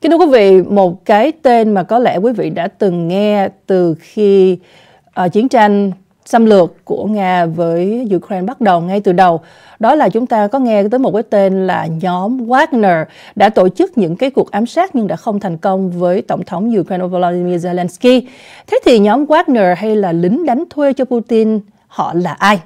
Kính thưa quý vị, một cái tên mà có lẽ quý vị đã từng nghe từ khi uh, chiến tranh xâm lược của Nga với Ukraine bắt đầu ngay từ đầu. Đó là chúng ta có nghe tới một cái tên là nhóm Wagner đã tổ chức những cái cuộc ám sát nhưng đã không thành công với Tổng thống Ukraine Volodymyr Zelensky. Thế thì nhóm Wagner hay là lính đánh thuê cho Putin họ là ai?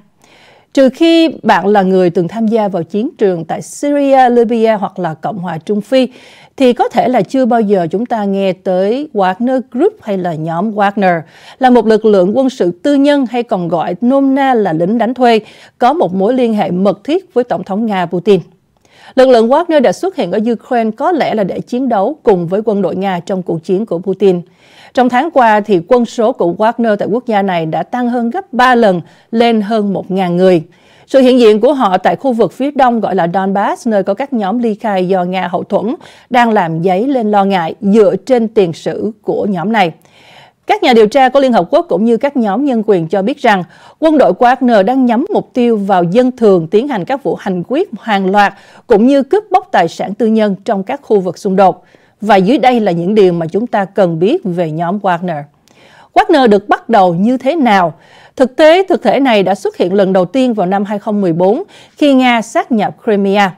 trừ khi bạn là người từng tham gia vào chiến trường tại Syria, Libya hoặc là Cộng hòa Trung Phi, thì có thể là chưa bao giờ chúng ta nghe tới Wagner Group hay là nhóm Wagner, là một lực lượng quân sự tư nhân hay còn gọi nôm na là lính đánh thuê, có một mối liên hệ mật thiết với Tổng thống Nga Putin. Lực lượng Wagner đã xuất hiện ở Ukraine có lẽ là để chiến đấu cùng với quân đội Nga trong cuộc chiến của Putin. Trong tháng qua, thì quân số của Wagner tại quốc gia này đã tăng hơn gấp 3 lần, lên hơn 1.000 người. Sự hiện diện của họ tại khu vực phía đông gọi là Donbass, nơi có các nhóm ly khai do Nga hậu thuẫn, đang làm giấy lên lo ngại dựa trên tiền sử của nhóm này. Các nhà điều tra của Liên Hợp Quốc cũng như các nhóm nhân quyền cho biết rằng quân đội của Wagner đang nhắm mục tiêu vào dân thường tiến hành các vụ hành quyết hàng loạt cũng như cướp bóc tài sản tư nhân trong các khu vực xung đột. Và dưới đây là những điều mà chúng ta cần biết về nhóm Wagner. Wagner được bắt đầu như thế nào? Thực tế, thực thể này đã xuất hiện lần đầu tiên vào năm 2014 khi Nga sát nhập Crimea.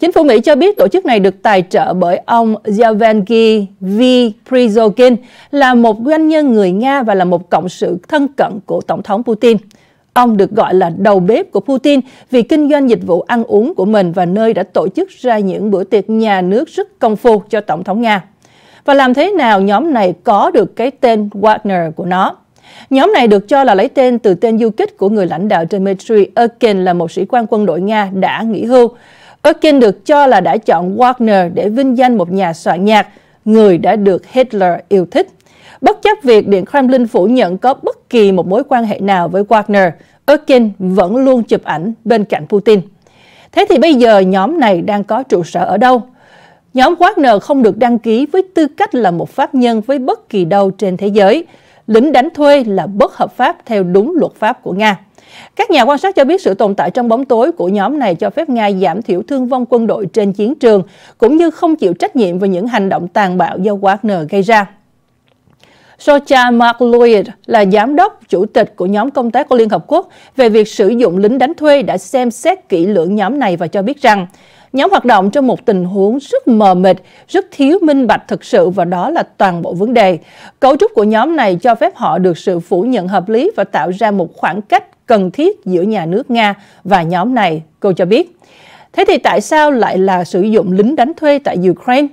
Chính phủ Mỹ cho biết tổ chức này được tài trợ bởi ông Yevgeny V. Prizogin, là một doanh nhân người Nga và là một cộng sự thân cận của Tổng thống Putin. Ông được gọi là đầu bếp của Putin vì kinh doanh dịch vụ ăn uống của mình và nơi đã tổ chức ra những bữa tiệc nhà nước rất công phu cho Tổng thống Nga. Và làm thế nào nhóm này có được cái tên Wagner của nó? Nhóm này được cho là lấy tên từ tên du kích của người lãnh đạo Dmitry Erkin là một sĩ quan quân đội Nga đã nghỉ hưu, Orkin được cho là đã chọn Wagner để vinh danh một nhà soạn nhạc, người đã được Hitler yêu thích. Bất chấp việc Điện Kremlin phủ nhận có bất kỳ một mối quan hệ nào với Wagner, Orkin vẫn luôn chụp ảnh bên cạnh Putin. Thế thì bây giờ nhóm này đang có trụ sở ở đâu? Nhóm Wagner không được đăng ký với tư cách là một pháp nhân với bất kỳ đâu trên thế giới. Lính đánh thuê là bất hợp pháp theo đúng luật pháp của Nga. Các nhà quan sát cho biết sự tồn tại trong bóng tối của nhóm này cho phép Nga giảm thiểu thương vong quân đội trên chiến trường, cũng như không chịu trách nhiệm về những hành động tàn bạo do Wagner gây ra. Socha Mark Lloyd là giám đốc, chủ tịch của nhóm công tác của Liên Hợp Quốc về việc sử dụng lính đánh thuê đã xem xét kỹ lưỡng nhóm này và cho biết rằng nhóm hoạt động trong một tình huống rất mờ mịt, rất thiếu minh bạch thực sự và đó là toàn bộ vấn đề. Cấu trúc của nhóm này cho phép họ được sự phủ nhận hợp lý và tạo ra một khoảng cách cần thiết giữa nhà nước Nga và nhóm này, cô cho biết. Thế thì tại sao lại là sử dụng lính đánh thuê tại Ukraine?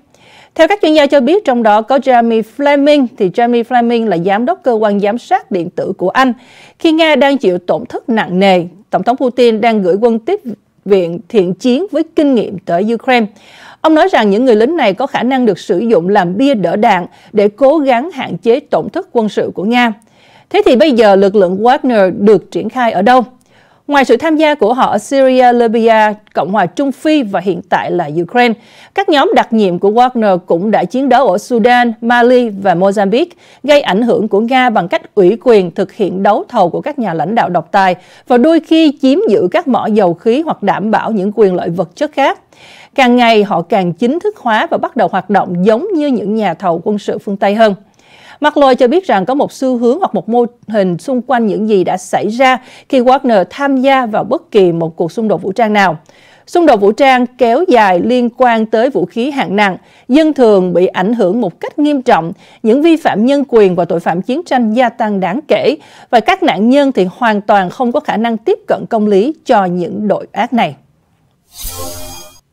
Theo các chuyên gia cho biết, trong đó có Jeremy Fleming, thì Jeremy Fleming là giám đốc cơ quan giám sát điện tử của Anh. Khi Nga đang chịu tổn thất nặng nề, Tổng thống Putin đang gửi quân tiếp viện thiện chiến với kinh nghiệm tới Ukraine. Ông nói rằng những người lính này có khả năng được sử dụng làm bia đỡ đạn để cố gắng hạn chế tổn thất quân sự của Nga. Thế thì bây giờ lực lượng Wagner được triển khai ở đâu? Ngoài sự tham gia của họ ở Syria, Libya, Cộng hòa Trung Phi và hiện tại là Ukraine, các nhóm đặc nhiệm của Wagner cũng đã chiến đấu ở Sudan, Mali và Mozambique, gây ảnh hưởng của Nga bằng cách ủy quyền thực hiện đấu thầu của các nhà lãnh đạo độc tài và đôi khi chiếm giữ các mỏ dầu khí hoặc đảm bảo những quyền lợi vật chất khác. Càng ngày họ càng chính thức hóa và bắt đầu hoạt động giống như những nhà thầu quân sự phương Tây hơn. McLoy cho biết rằng có một xu hướng hoặc một mô hình xung quanh những gì đã xảy ra khi Wagner tham gia vào bất kỳ một cuộc xung đột vũ trang nào. Xung đột vũ trang kéo dài liên quan tới vũ khí hạng nặng, dân thường bị ảnh hưởng một cách nghiêm trọng, những vi phạm nhân quyền và tội phạm chiến tranh gia tăng đáng kể, và các nạn nhân thì hoàn toàn không có khả năng tiếp cận công lý cho những đội ác này.